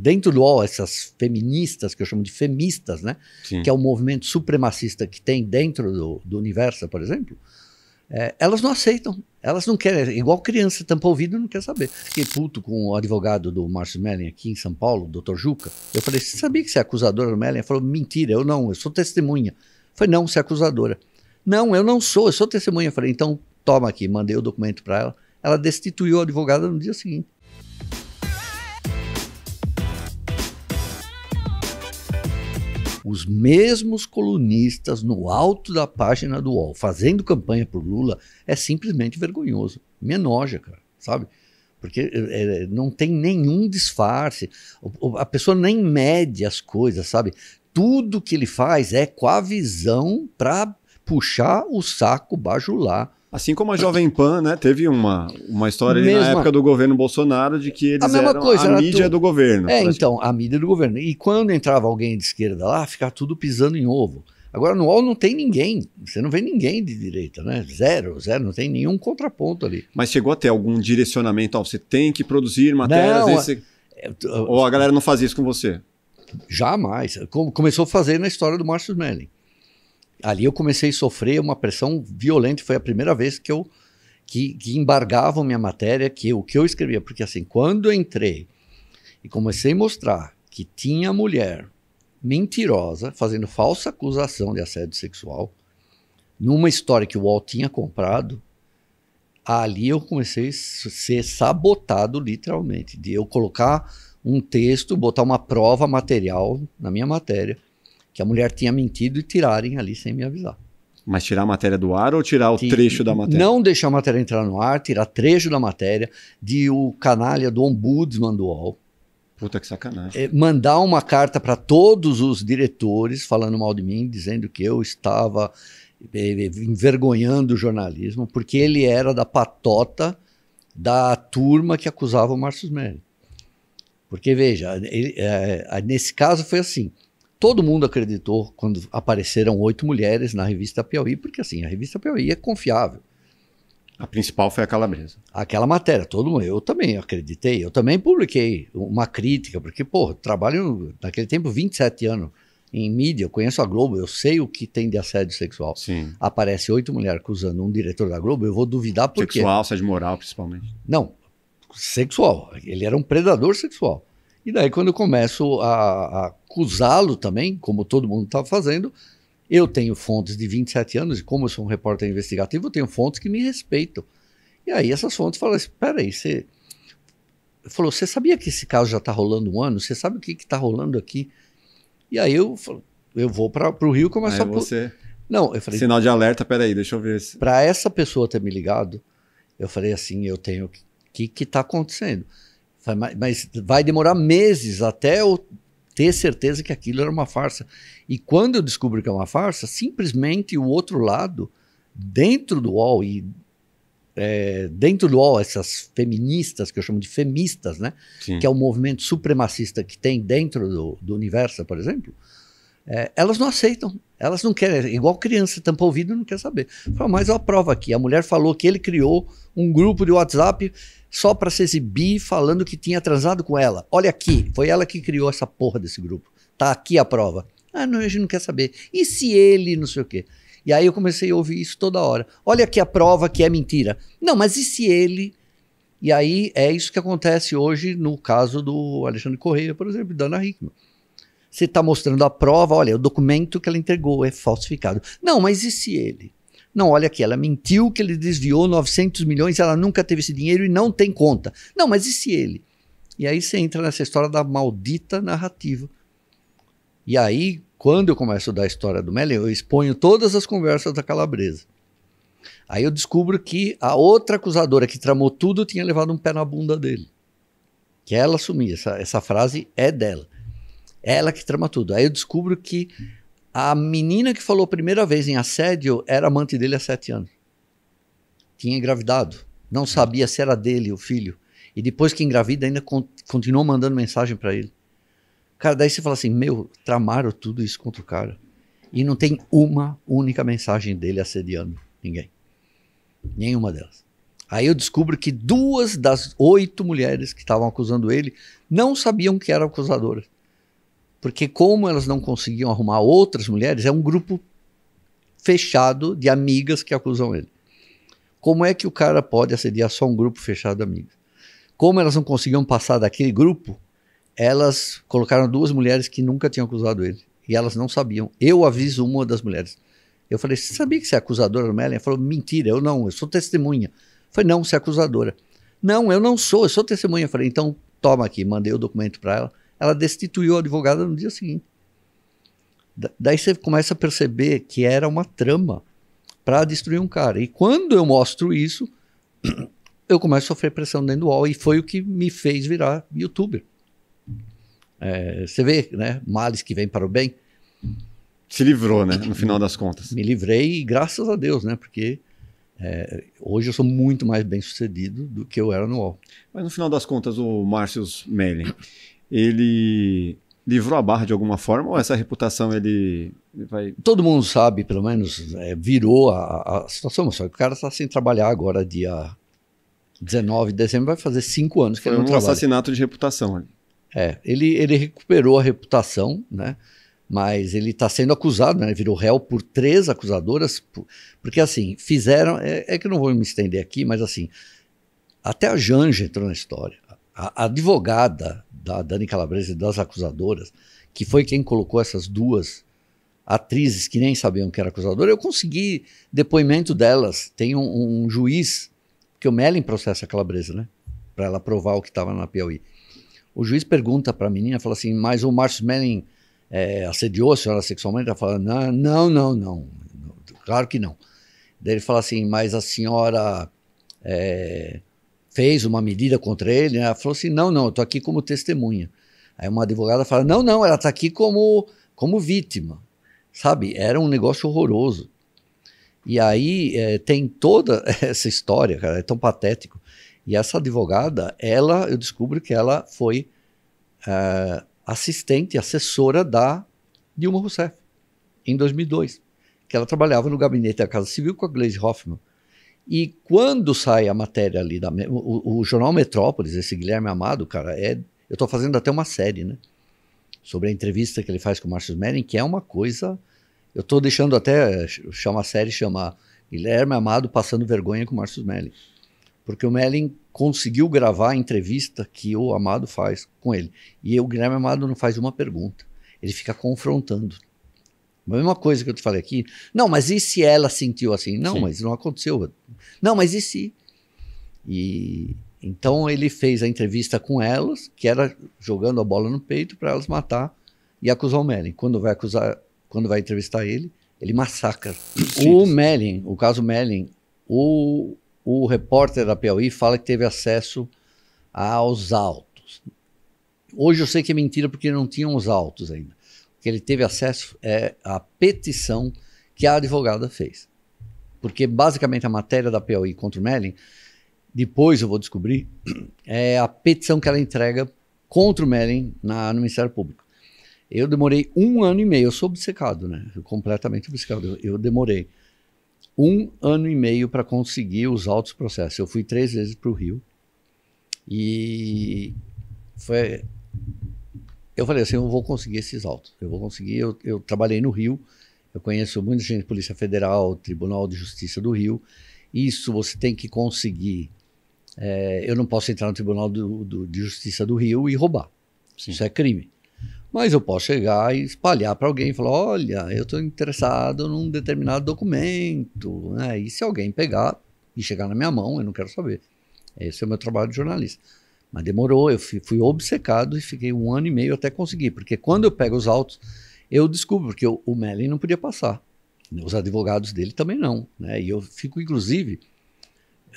dentro do UOL, essas feministas, que eu chamo de femistas, né? Que é o movimento supremacista que tem dentro do, do Universo, por exemplo. É, elas não aceitam. Elas não querem. Igual criança, tampa ouvido não quer saber. Fiquei puto com o advogado do Márcio Mellen aqui em São Paulo, o doutor Juca. Eu falei, você sabia que você é acusadora do Mellen? Ele falou, mentira, eu não, eu sou testemunha. falei, não, você é acusadora. Não, eu não sou, eu sou testemunha. Eu falei, então toma aqui, mandei o documento para ela. Ela destituiu a advogada no dia seguinte. os mesmos colunistas no alto da página do UOL fazendo campanha por Lula é simplesmente vergonhoso. Me enoja, cara, sabe? Porque é, não tem nenhum disfarce, a pessoa nem mede as coisas, sabe? Tudo que ele faz é com a visão para puxar o saco bajular Assim como a Jovem Pan, né, teve uma, uma história Mesma... na época do governo Bolsonaro de que eles a mesma eram coisa, a mídia tu... do governo. É, então, a mídia do governo. E quando entrava alguém de esquerda lá, ficava tudo pisando em ovo. Agora, no UOL não tem ninguém. Você não vê ninguém de direita, né? Zero, zero. Não tem nenhum contraponto ali. Mas chegou a ter algum direcionamento? Ó, você tem que produzir matérias... Não, esse... É, Ou a galera não fazia isso com você? Jamais. Começou a fazer na história do Márcio Melling ali eu comecei a sofrer uma pressão violenta. Foi a primeira vez que eu que, que embargavam minha matéria, que o que eu escrevia, porque assim, quando eu entrei e comecei a mostrar que tinha mulher mentirosa fazendo falsa acusação de assédio sexual numa história que o UOL tinha comprado, ali eu comecei a ser sabotado literalmente, de eu colocar um texto, botar uma prova material na minha matéria que a mulher tinha mentido e tirarem ali sem me avisar. Mas tirar a matéria do ar ou tirar o trecho da matéria? Não deixar a matéria entrar no ar, tirar trecho da matéria, de o canalha do ombudsman do UOL. Puta que sacanagem. É, mandar uma carta para todos os diretores falando mal de mim, dizendo que eu estava eh, eh, envergonhando o jornalismo, porque ele era da patota da turma que acusava o Márcio Smeri. Porque, veja, ele, é, nesse caso foi assim: todo mundo acreditou quando apareceram oito mulheres na revista Piauí, porque assim, a revista Piauí é confiável. A principal foi a calabresa. Aquela matéria, todo mundo, eu também acreditei, eu também publiquei uma crítica, porque, pô, trabalho naquele tempo 27 anos em mídia, eu conheço a Globo, eu sei o que tem de assédio sexual. Sim. Aparece oito mulheres acusando um diretor da Globo, eu vou duvidar por sexual, quê. Sexual, assédio moral, principalmente. Não, sexual, ele era um predador sexual. E daí, quando eu começo a, a acusá-lo também, como todo mundo estava tá fazendo, eu tenho fontes de 27 anos, e como eu sou um repórter investigativo, eu tenho fontes que me respeitam. E aí essas fontes falam assim, peraí, você... Falou, você sabia que esse caso já está rolando um ano? Você sabe o que está rolando aqui? E aí eu falo, eu vou para o Rio e começo aí a... você... Não, eu falei... Sinal de alerta, peraí, deixa eu ver. Se... Para essa pessoa ter me ligado, eu falei assim, eu tenho... O que está acontecendo? Mas vai demorar meses até eu ter certeza que aquilo era uma farsa. E quando eu descubro que é uma farsa, simplesmente o outro lado, dentro do UOL e é, dentro do UOL, essas feministas, que eu chamo de femistas né? Que é o um movimento supremacista que tem dentro do, do Universo, por exemplo é, elas não aceitam. Elas não querem, igual criança, tampa ouvido e não quer saber. Fala, mas a prova aqui. A mulher falou que ele criou um grupo de WhatsApp só para se exibir falando que tinha transado com ela. Olha aqui, foi ela que criou essa porra desse grupo. Tá aqui a prova. Ah, não, a gente não quer saber. E se ele não sei o quê? E aí eu comecei a ouvir isso toda hora. Olha aqui a prova que é mentira. Não, mas e se ele e aí é isso que acontece hoje no caso do Alexandre Correia, por exemplo, da Ana Hickman. Você está mostrando a prova, olha, o documento que ela entregou é falsificado. Não, mas e se ele? Não, olha aqui, ela mentiu que ele desviou 900 milhões, ela nunca teve esse dinheiro e não tem conta. Não, mas e se ele? E aí você entra nessa história da maldita narrativa. E aí, quando eu começo a dar a história do Mellin, eu exponho todas as conversas da Calabresa. Aí eu descubro que a outra acusadora que tramou tudo tinha levado um pé na bunda dele. Que ela assumia, essa, essa frase é dela. Ela que trama tudo. Aí eu descubro que a menina que falou a primeira vez em assédio era amante dele há sete anos. Tinha engravidado. Não sabia se era dele o filho. E depois que engravida, ainda continuou mandando mensagem para ele. Cara, daí você fala assim: meu, tramaram tudo isso contra o cara. E não tem uma única mensagem dele assediando ninguém. Nenhuma delas. Aí eu descubro que duas das oito mulheres que estavam acusando ele não sabiam que eram acusadoras. Porque como elas não conseguiam arrumar outras mulheres, é um grupo fechado de amigas que acusam ele. Como é que o cara pode assediar só um grupo fechado de amigas? Como elas não conseguiam passar daquele grupo, elas colocaram duas mulheres que nunca tinham acusado ele. E elas não sabiam. Eu aviso uma das mulheres. Eu falei, você sabia que você é acusadora do Ela falou, mentira, eu não, eu sou testemunha. Eu falei, não, você é acusadora. Não, eu não sou, eu sou testemunha. Eu falei, então toma aqui, mandei o documento para ela ela destituiu a advogada no dia seguinte. Da daí você começa a perceber que era uma trama para destruir um cara. E quando eu mostro isso, eu começo a sofrer pressão dentro do UOL. E foi o que me fez virar youtuber. É, você vê, né? Males que vêm para o bem. Se livrou, né? No final das contas. Me livrei, graças a Deus, né? Porque é, hoje eu sou muito mais bem sucedido do que eu era no UOL. Mas no final das contas, o Márcio Melli, ele livrou a barra de alguma forma ou essa reputação ele vai. Todo mundo sabe, pelo menos, é, virou a, a situação, só que o cara está sem trabalhar agora, dia 19 de dezembro, vai fazer cinco anos que Foi ele não um trabalha. assassinato de reputação ali. É, ele, ele recuperou a reputação, né? Mas ele está sendo acusado, né? virou réu por três acusadoras, porque assim, fizeram. É, é que eu não vou me estender aqui, mas assim, até a Janja entrou na história a, advogada da Dani Calabresa e das acusadoras, que foi quem colocou essas duas atrizes que nem sabiam que era acusadora, eu consegui depoimento delas. Tem um, um juiz, que o Mellin processa a Calabresa, né? Para ela provar o que estava na Piauí. O juiz pergunta para a menina, fala assim, mas o Márcio Mellin é, assediou a senhora sexualmente? Ela fala, não, não, não, não, claro que não. Daí ele fala assim, mas a senhora é, fez uma medida contra ele, né? ela falou assim: não, não, eu estou aqui como testemunha. Aí uma advogada fala: não, não, ela está aqui como, como vítima. Sabe? Era um negócio horroroso. E aí é, tem toda essa história, cara, é tão patético. E essa advogada, ela, eu descubro que ela foi eh, assistente, assessora da Dilma Rousseff, em 2002. Que ela trabalhava no gabinete da Casa Civil com a Gleise Hoffman. E quando sai a matéria ali, da, o, o, jornal Metrópolis, esse Guilherme Amado, cara, é, eu estou fazendo até uma série, né? Sobre a entrevista que ele faz com o Marcus Meren, que é uma coisa. Eu estou deixando até chamar a série, chamar Guilherme Amado passando vergonha com o Marcus Meren. Porque o Meren conseguiu gravar a entrevista que o Amado faz com ele. E o Guilherme Amado não faz uma pergunta. Ele fica confrontando a mesma coisa que eu te falei aqui. Não, mas e se ela sentiu assim? Não, Sim. mas não aconteceu. Não, mas e se? E então ele fez a entrevista com elas, que era jogando a bola no peito para elas matar e acusar o Mellin. Quando vai acusar, quando vai entrevistar ele, ele massacra. Sim. O Mellin, o caso Mellin, o, o repórter da Piauí fala que teve acesso aos autos. Hoje eu sei que é mentira porque não tinham os autos ainda que ele teve acesso é a petição que a advogada fez. Porque basicamente a matéria da Piauí contra o Melling, depois eu vou descobrir, é a petição que ela entrega contra o Melling na, no Ministério Público. Eu demorei um ano e meio, eu sou obcecado, né? Eu completamente obcecado. Eu, eu demorei um ano e meio para conseguir os altos processos. Eu fui três vezes para o Rio e foi eu falei assim, eu vou conseguir esses autos. Eu vou conseguir, eu, eu trabalhei no Rio, eu conheço muita gente, Polícia Federal, Tribunal de Justiça do Rio. Isso você tem que conseguir. É, eu não posso entrar no Tribunal do, do, de Justiça do Rio e roubar. Sim. Isso é crime. Mas eu posso chegar e espalhar para alguém e falar: olha, eu estou interessado num determinado documento. Né? E se alguém pegar e chegar na minha mão, eu não quero saber. Esse é o meu trabalho de jornalista. Mas demorou, eu fui, fui obcecado e fiquei um ano e meio até conseguir, porque quando eu pego os autos, eu descubro, porque o Mellen não podia passar, né, os advogados dele também não, né? E eu fico, inclusive,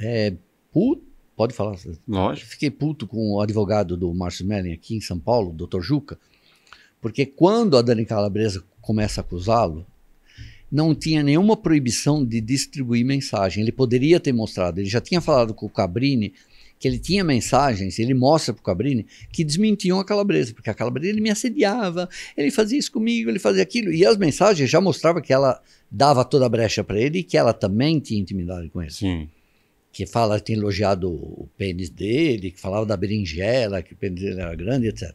é, puto, pode falar? Lógico. Fiquei puto com o advogado do Márcio Mellen aqui em São Paulo, o Dr. Juca, porque quando a Dani Calabresa começa a acusá-lo, não tinha nenhuma proibição de distribuir mensagem. Ele poderia ter mostrado, ele já tinha falado com o Cabrini que ele tinha mensagens, ele mostra para o Cabrini, que desmentiam a Calabresa, porque a Calabresa ele me assediava, ele fazia isso comigo, ele fazia aquilo, e as mensagens já mostravam que ela dava toda a brecha para ele e que ela também tinha intimidade com ele. Sim. Que fala, tinha elogiado o pênis dele, que falava da berinjela, que o pênis dele era grande, etc.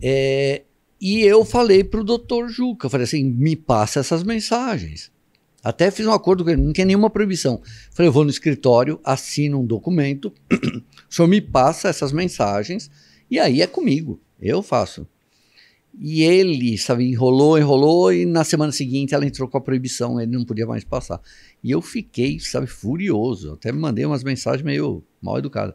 É, e eu falei para o doutor Juca, falei assim, me passa essas mensagens. Até fiz um acordo com ele, não tinha nenhuma proibição. Falei, eu vou no escritório, assino um documento, o senhor me passa essas mensagens, e aí é comigo, eu faço. E ele, sabe, enrolou, enrolou, e na semana seguinte ela entrou com a proibição, ele não podia mais passar. E eu fiquei, sabe, furioso. Até me mandei umas mensagens meio mal educadas.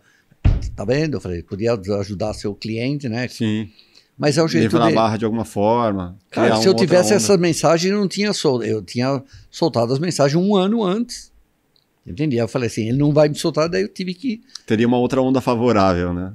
Tá vendo? Eu falei, podia ajudar seu cliente, né? Sim. Mas é o jeito na barra de alguma forma. Cara, se eu tivesse essa mensagem, eu não tinha soltado. Eu tinha soltado as mensagens um ano antes. Entendi. Eu falei assim, ele não vai me soltar, daí eu tive que. Teria uma outra onda favorável, né?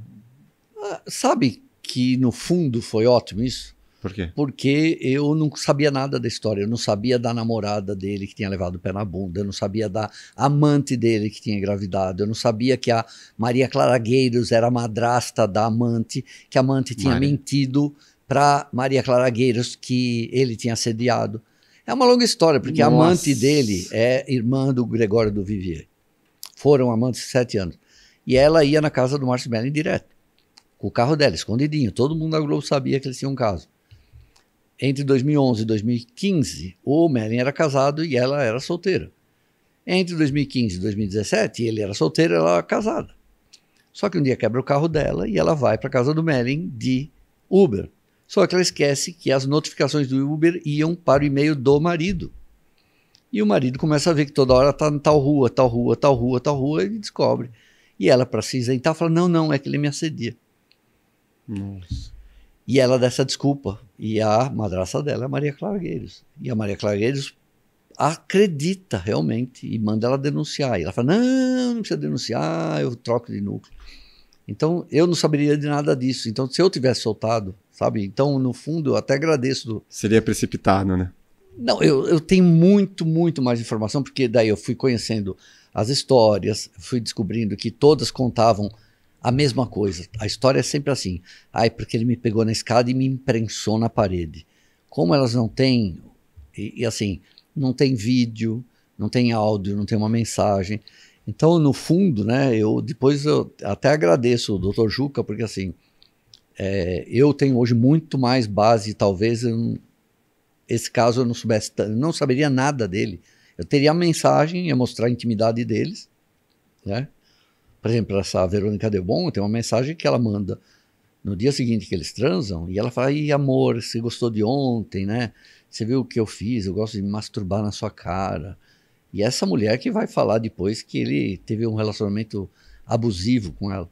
Ah, sabe que no fundo foi ótimo isso? Por quê? Porque eu não sabia nada da história. Eu não sabia da namorada dele que tinha levado o pé na bunda. Eu não sabia da amante dele que tinha engravidado. Eu não sabia que a Maria Claragueiros era a madrasta da amante, que a amante tinha Maria. mentido para Maria Claragueiros que ele tinha assediado. É uma longa história, porque Nossa. a amante dele é irmã do Gregório do Vivier. Foram amantes sete anos. E ela ia na casa do Márcio Belling direto, com o carro dela, escondidinho. Todo mundo da Globo sabia que eles tinham um caso. Entre 2011 e 2015, o Merlin era casado e ela era solteira. Entre 2015 e 2017, ele era solteiro e ela era casada. Só que um dia quebra o carro dela e ela vai para casa do Merlin de Uber. Só que ela esquece que as notificações do Uber iam para o e-mail do marido. E o marido começa a ver que toda hora tá em tal rua, tal rua, tal rua, tal rua, e descobre. E ela, para se isentar, fala: Não, não, é que ele me assedia. Nossa. E ela dá essa desculpa. E a madraça dela é Maria Clargueiros. E a Maria Clargueiros acredita realmente e manda ela denunciar. E ela fala: não, não precisa denunciar, eu troco de núcleo. Então eu não saberia de nada disso. Então se eu tivesse soltado, sabe? Então no fundo eu até agradeço. Do... Seria precipitado, né? Não, eu, eu tenho muito, muito mais informação, porque daí eu fui conhecendo as histórias, fui descobrindo que todas contavam a mesma coisa. A história é sempre assim. Ai, porque ele me pegou na escada e me imprensou na parede. Como elas não têm, e, e assim, não tem vídeo, não tem áudio, não tem uma mensagem. Então, no fundo, né, eu depois eu até agradeço o Dr. Juca, porque assim, é, eu tenho hoje muito mais base, talvez eu, esse caso eu não soubesse, não saberia nada dele. Eu teria a mensagem, ia mostrar a intimidade deles, né? Por exemplo, essa Verônica Bom tem uma mensagem que ela manda no dia seguinte que eles transam e ela fala: "E amor, você gostou de ontem, né? Você viu o que eu fiz? Eu gosto de me masturbar na sua cara". E essa mulher que vai falar depois que ele teve um relacionamento abusivo com ela.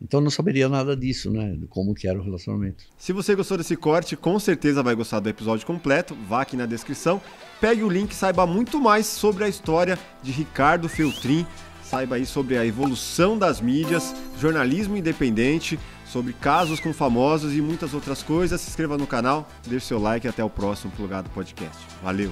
Então não saberia nada disso, né? Como que era o relacionamento. Se você gostou desse corte, com certeza vai gostar do episódio completo. Vá aqui na descrição, pegue o link e saiba muito mais sobre a história de Ricardo Feltrin Saiba aí sobre a evolução das mídias, jornalismo independente, sobre casos com famosos e muitas outras coisas. Se inscreva no canal, deixe seu like e até o próximo Plugado Podcast. Valeu!